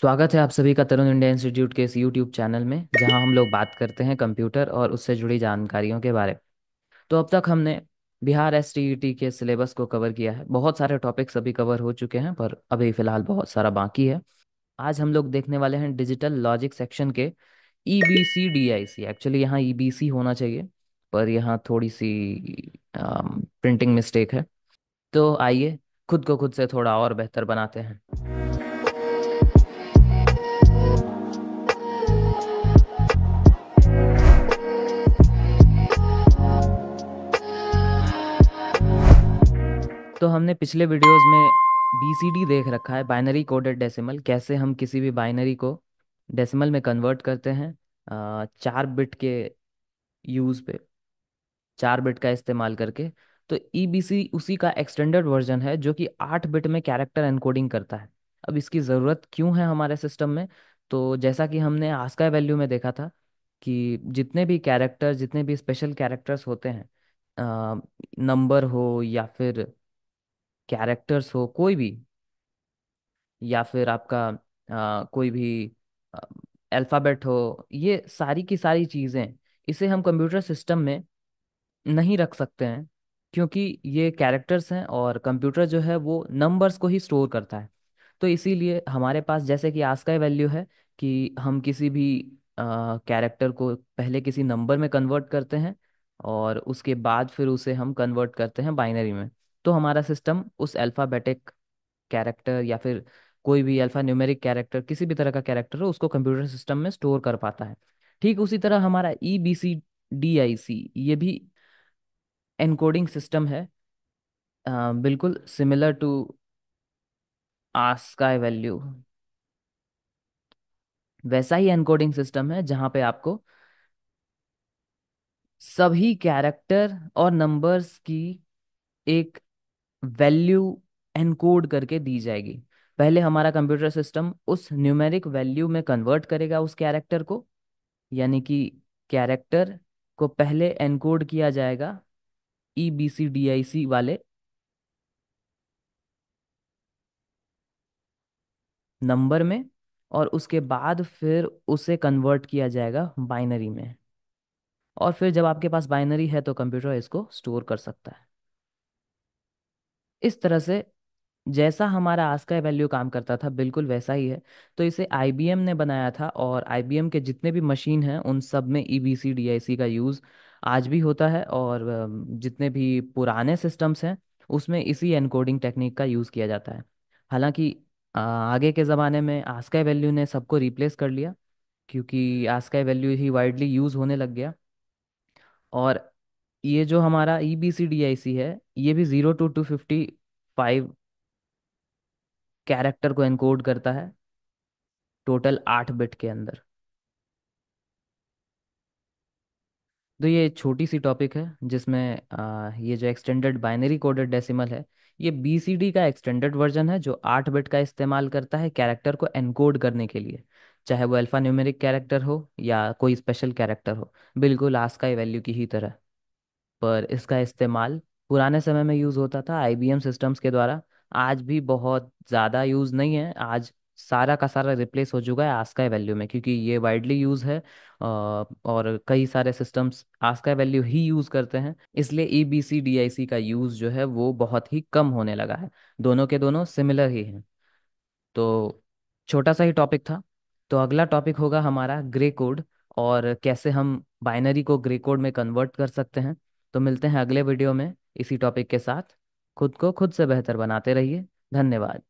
स्वागत है आप सभी का तरुण इंडिया इंस्टीट्यूट के इस यूट्यूब चैनल में जहां हम लोग बात करते हैं कंप्यूटर और उससे जुड़ी जानकारियों के बारे में तो अब तक हमने बिहार एस e के सिलेबस को कवर किया है बहुत सारे टॉपिक्स अभी कवर हो चुके हैं पर अभी फिलहाल बहुत सारा बाकी है आज हम लोग देखने वाले हैं डिजिटल लॉजिक सेक्शन के E B C D I C actually यहाँ ई बी सी होना चाहिए पर यहाँ थोड़ी सी आ, प्रिंटिंग मिस्टेक है तो आइए खुद को खुद से थोड़ा और बेहतर बनाते हैं तो हमने पिछले वीडियोस में बीसीडी देख रखा है बाइनरी कोडेड डेसिमल कैसे हम किसी भी बाइनरी को डेसिमल में कन्वर्ट करते हैं चार बिट के यूज़ पे चार बिट का इस्तेमाल करके तो ई e उसी का एक्सटेंडेड वर्जन है जो कि आठ बिट में कैरेक्टर एनकोडिंग करता है अब इसकी ज़रूरत क्यों है हमारे सिस्टम में तो जैसा कि हमने आस्का वैल्यू में देखा था कि जितने भी कैरेक्टर जितने भी स्पेशल कैरेक्टर्स होते हैं नंबर हो या फिर कैरेक्टर्स हो कोई भी या फिर आपका आ, कोई भी अल्फ़ाबेट हो ये सारी की सारी चीज़ें इसे हम कंप्यूटर सिस्टम में नहीं रख सकते हैं क्योंकि ये कैरेक्टर्स हैं और कंप्यूटर जो है वो नंबर्स को ही स्टोर करता है तो इसीलिए हमारे पास जैसे कि आस्का वैल्यू है कि हम किसी भी कैरेक्टर को पहले किसी नंबर में कन्वर्ट करते हैं और उसके बाद फिर उसे हम कन्वर्ट करते हैं बाइनरी में तो हमारा सिस्टम उस अल्फ़ाबेटिक कैरेक्टर या फिर कोई भी अल्फ़ा न्यूमेरिक कैरेक्टर किसी भी तरह का कैरेक्टर हो उसको कंप्यूटर सिस्टम में स्टोर कर पाता है ठीक उसी तरह हमारा ई बी सी डी आई सी ये भी एनकोडिंग सिस्टम है आ, बिल्कुल सिमिलर टू आस्काई वैल्यू वैसा ही एनकोडिंग सिस्टम है जहां पे आपको सभी कैरेक्टर और नंबर्स की एक वैल्यू एनकोड करके दी जाएगी पहले हमारा कंप्यूटर सिस्टम उस न्यूमेरिक वैल्यू में कन्वर्ट करेगा उस कैरेक्टर को यानी कि कैरेक्टर को पहले एनकोड किया जाएगा ई बी सी डी आई सी वाले नंबर में और उसके बाद फिर उसे कन्वर्ट किया जाएगा बाइनरी में और फिर जब आपके पास बाइनरी है तो कंप्यूटर इसको स्टोर कर सकता है इस तरह से जैसा हमारा आज का वैल्यू काम करता था बिल्कुल वैसा ही है तो इसे आई ने बनाया था और आई के जितने भी मशीन हैं उन सब में ई बी आई सी का यूज़ आज भी होता है और जितने भी पुराने सिस्टम्स हैं उसमें इसी एनकोडिंग टेक्निक का यूज़ किया जाता है हालांकि आगे के ज़माने में आस्काई वैल्यू ने सबको रिप्लेस कर लिया क्योंकि आस्काई वैल्यू ही वाइडली यूज़ होने लग गया और ये जो हमारा ई बी सी डी आई सी है ये भी zero two two fifty five character को एनकोड करता है टोटल आठ बिट के अंदर तो ये छोटी सी टॉपिक है जिसमें आ, ये जो एक्सटेंडेड बाइनरी कोडेड डेसिमल है ये बीसीडी का एक्सटेंडेड वर्जन है जो आठ बिट का इस्तेमाल करता है कैरेक्टर को एनकोड करने के लिए चाहे वो अल्फा न्यूमेरिक कैरेक्टर हो या कोई स्पेशल कैरेक्टर हो बिल्कुल आस्का वैल्यू की ही तरह पर इसका इस्तेमाल पुराने समय में यूज़ होता था आईबीएम सिस्टम्स के द्वारा आज भी बहुत ज़्यादा यूज़ नहीं है आज सारा का सारा रिप्लेस हो चुका है आस्का वैल्यू में क्योंकि ये वाइडली यूज़ है और कई सारे सिस्टम्स आस्का वैल्यू ही यूज़ करते हैं इसलिए ई बी सी डी आई सी का यूज़ जो है वो बहुत ही कम होने लगा है दोनों के दोनों सिमिलर ही हैं तो छोटा सा ही टॉपिक था तो अगला टॉपिक होगा हमारा ग्रे कोड और कैसे हम बाइनरी को ग्रे कोड में कन्वर्ट कर सकते हैं तो मिलते हैं अगले वीडियो में इसी टॉपिक के साथ खुद को खुद से बेहतर बनाते रहिए धन्यवाद